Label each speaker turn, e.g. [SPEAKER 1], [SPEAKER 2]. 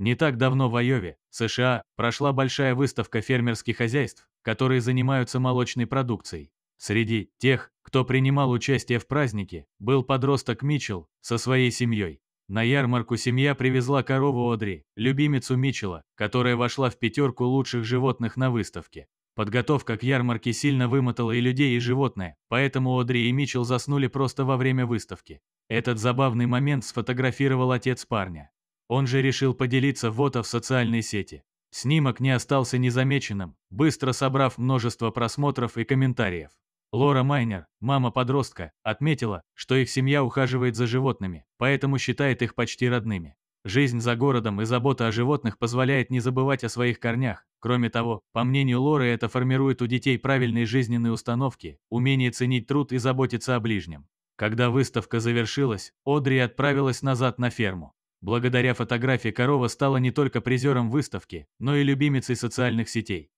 [SPEAKER 1] Не так давно в Айове, США, прошла большая выставка фермерских хозяйств, которые занимаются молочной продукцией. Среди тех, кто принимал участие в празднике, был подросток Митчелл со своей семьей. На ярмарку семья привезла корову Одри, любимицу Митчелла, которая вошла в пятерку лучших животных на выставке. Подготовка к ярмарке сильно вымотала и людей, и животное, поэтому Одри и Митчелл заснули просто во время выставки. Этот забавный момент сфотографировал отец парня. Он же решил поделиться фото в социальной сети. Снимок не остался незамеченным, быстро собрав множество просмотров и комментариев. Лора Майнер, мама подростка, отметила, что их семья ухаживает за животными, поэтому считает их почти родными. Жизнь за городом и забота о животных позволяет не забывать о своих корнях. Кроме того, по мнению Лоры, это формирует у детей правильные жизненные установки, умение ценить труд и заботиться о ближнем. Когда выставка завершилась, Одри отправилась назад на ферму. Благодаря фотографии корова стала не только призером выставки, но и любимицей социальных сетей.